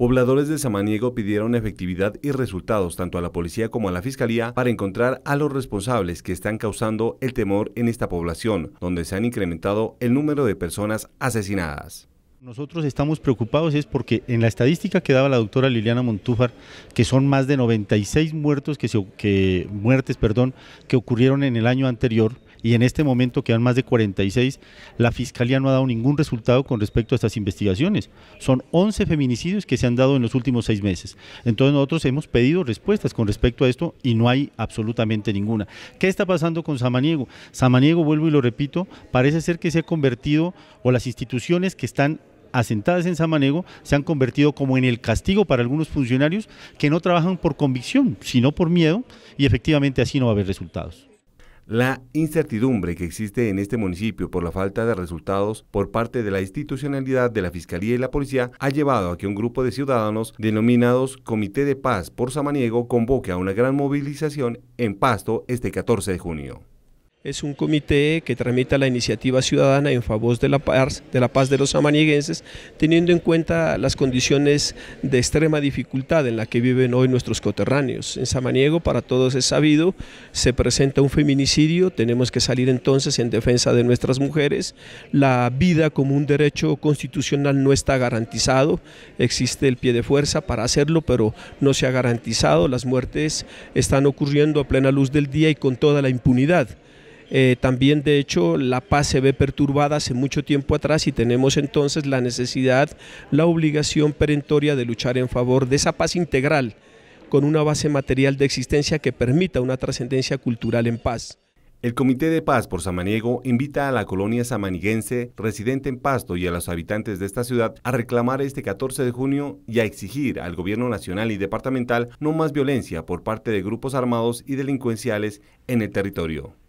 Pobladores de Samaniego pidieron efectividad y resultados tanto a la policía como a la fiscalía para encontrar a los responsables que están causando el temor en esta población, donde se han incrementado el número de personas asesinadas. Nosotros estamos preocupados es porque en la estadística que daba la doctora Liliana Montúfar, que son más de 96 muertos que muertes perdón, que ocurrieron en el año anterior, y en este momento quedan más de 46, la Fiscalía no ha dado ningún resultado con respecto a estas investigaciones. Son 11 feminicidios que se han dado en los últimos seis meses. Entonces nosotros hemos pedido respuestas con respecto a esto y no hay absolutamente ninguna. ¿Qué está pasando con Samaniego? Samaniego, vuelvo y lo repito, parece ser que se ha convertido o las instituciones que están asentadas en Samaniego, se han convertido como en el castigo para algunos funcionarios que no trabajan por convicción, sino por miedo, y efectivamente así no va a haber resultados. La incertidumbre que existe en este municipio por la falta de resultados por parte de la institucionalidad de la Fiscalía y la Policía ha llevado a que un grupo de ciudadanos denominados Comité de Paz por Samaniego convoque a una gran movilización en Pasto este 14 de junio. Es un comité que tramita la iniciativa ciudadana en favor de la paz de, los samanieguenses, teniendo en cuenta las condiciones de extrema dificultad en la que viven hoy nuestros coterráneos. En Samaniego, para todos es sabido, se presenta un feminicidio, tenemos que salir entonces en defensa de nuestras mujeres. La vida como un derecho constitucional no está garantizado, existe el pie de fuerza para hacerlo, pero no se ha garantizado. Las muertes están ocurriendo a plena luz del día y con toda la impunidad. Eh, también, de hecho, la paz se ve perturbada hace mucho tiempo atrás y tenemos entonces la necesidad, la obligación perentoria de luchar en favor de esa paz integral con una base material de existencia que permita una trascendencia cultural en paz. El Comité de Paz por Samaniego invita a la colonia samaniguense residente en Pasto y a los habitantes de esta ciudad a reclamar este 14 de junio y a exigir al gobierno nacional y departamental no más violencia por parte de grupos armados y delincuenciales en el territorio.